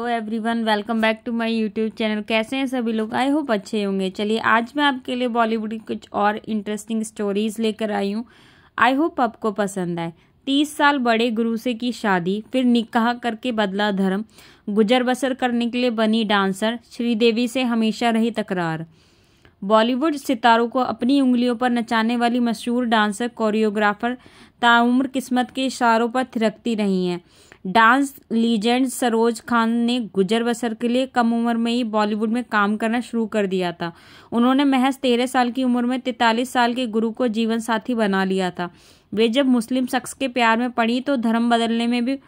hello everyone welcome back to my YouTube channel कैसे हैं सभी लोग आई होप अच्छे होंगे चलिए आज मैं आपके लिए बॉलीवुड की कुछ और इंटरेस्टिंग स्टोरीज लेकर आई हूँ आई होप आपको पसंद आए तीस साल बड़े गुरु से की शादी फिर निकाह करके बदला धर्म गुजर बसर करने के लिए बनी डांसर श्रीदेवी से हमेशा रही तकरार बॉलीवुड सितारों को अपनी उंगलियों पर नचाने वाली मशहूर डांसर कोरियोग्राफर ताउम्र किस्मत के इशारों पर थिरकती रही हैं डांस लीजेंड सरोज खान ने गुजर बसर के लिए कम उम्र में ही बॉलीवुड में काम करना शुरू कर दिया था उन्होंने महज तेरह साल की उम्र में तैतालीस साल के गुरु को जीवन साथी बना लिया था वे जब मुस्लिम शख्स के प्यार में पड़ी तो धर्म बदलने में भी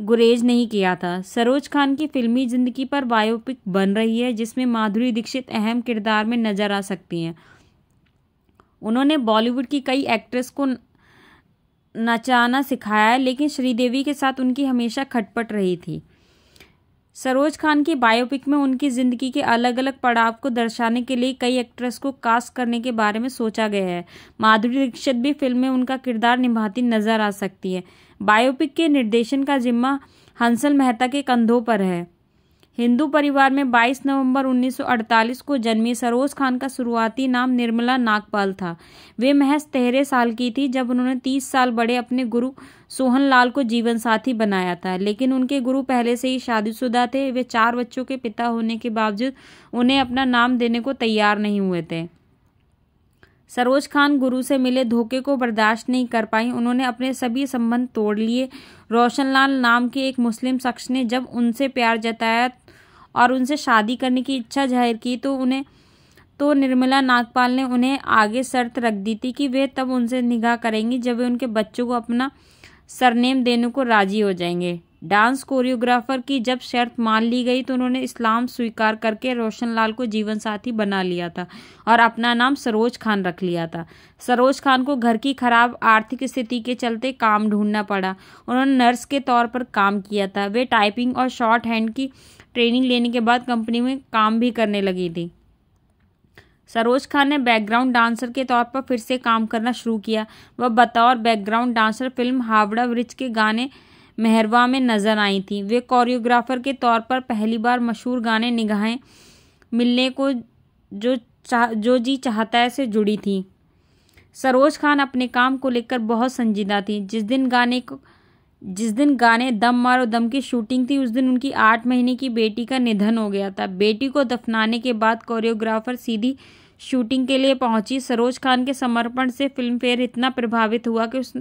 गुरेज नहीं किया था सरोज खान की फिल्मी ज़िंदगी पर बायोपिक बन रही है जिसमें माधुरी दीक्षित अहम किरदार में नज़र आ सकती हैं उन्होंने बॉलीवुड की कई एक्ट्रेस को नचाना सिखाया है लेकिन श्रीदेवी के साथ उनकी हमेशा खटपट रही थी सरोज खान की बायोपिक में उनकी ज़िंदगी के अलग अलग पड़ाव को दर्शाने के लिए कई एक्ट्रेस को कास्ट करने के बारे में सोचा गया है माधुरी दीक्षित भी फिल्म में उनका किरदार निभाती नजर आ सकती है बायोपिक के निर्देशन का जिम्मा हंसल मेहता के कंधों पर है हिंदू परिवार में 22 नवंबर 1948 को जन्मी सरोज खान का शुरुआती नाम निर्मला नागपाल था वे महज तेरह साल की थी जब उन्होंने 30 साल बड़े अपने गुरु सोहन लाल को जीवन साथी बनाया था लेकिन उनके गुरु पहले से ही शादीशुदा थे वे चार बच्चों के पिता होने के बावजूद उन्हें अपना नाम देने को तैयार नहीं हुए थे सरोज खान गुरु से मिले धोखे को बर्दाश्त नहीं कर पाई उन्होंने अपने सभी संबंध तोड़ लिए रोशनलाल नाम के एक मुस्लिम शख्स ने जब उनसे प्यार जताया और उनसे शादी करने की इच्छा जाहिर की तो उन्हें तो निर्मला नागपाल ने उन्हें आगे शर्त रख दी थी कि वे तब उनसे निगाह करेंगी जब वे उनके बच्चों को अपना सरनेम देने को राजी हो जाएंगे डांस कोरियोग्राफर की जब शर्त मान ली गई तो उन्होंने इस्लाम स्वीकार करके रोशन लाल को जीवन साथी बना लिया था और अपना नाम सरोज खान रख लिया था सरोज खान को घर की खराब आर्थिक स्थिति के चलते काम ढूंढना पड़ा उन्होंने नर्स के तौर पर काम किया था वे टाइपिंग और शॉर्ट हैंड की ट्रेनिंग लेने के बाद कंपनी में काम भी करने लगी थी सरोज खान ने बैकग्राउंड डांसर के तौर पर फिर से काम करना शुरू किया वह बतौर background dancer film Howrah Bridge के गाने मेहरवा में नज़र आई थी वे कोरियोग्राफर के तौर पर पहली बार मशहूर गाने निगाहें मिलने को जो चाह जो जी चाहता है से जुड़ी थी सरोज खान अपने काम को लेकर बहुत संजीदा थी जिस दिन गाने को जिस दिन गाने दम मारो दम की शूटिंग थी उस दिन उनकी आठ महीने की बेटी का निधन हो गया था बेटी को दफनाने के बाद कोरियोग्राफर सीधी शूटिंग के लिए पहुंची सरोज खान के समर्पण से फिल्म फेयर इतना प्रभावित हुआ कि उस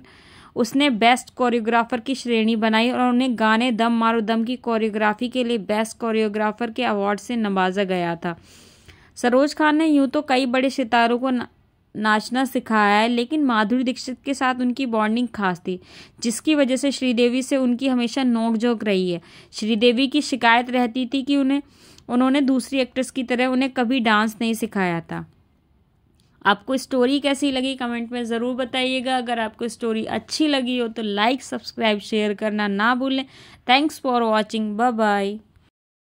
उसने बेस्ट कोरियोग्राफर की श्रेणी बनाई और उन्हें गाने दम मारो दम की कोरियोग्राफी के लिए बेस्ट कोरियोग्राफर के अवार्ड से नवाजा गया था सरोज खान ने यूँ तो कई बड़े सितारों को नाचना सिखाया है लेकिन माधुरी दीक्षित के साथ उनकी बॉन्डिंग खास थी जिसकी वजह से श्रीदेवी से उनकी हमेशा नोकझोंक रही है श्रीदेवी की शिकायत रहती थी कि उन्हें उन्होंने दूसरी एक्ट्रेस की तरह उन्हें कभी डांस नहीं सिखाया था आपको स्टोरी कैसी लगी कमेंट में ज़रूर बताइएगा अगर आपको स्टोरी अच्छी लगी हो तो लाइक सब्सक्राइब शेयर करना ना भूलें थैंक्स फॉर वॉचिंग बाय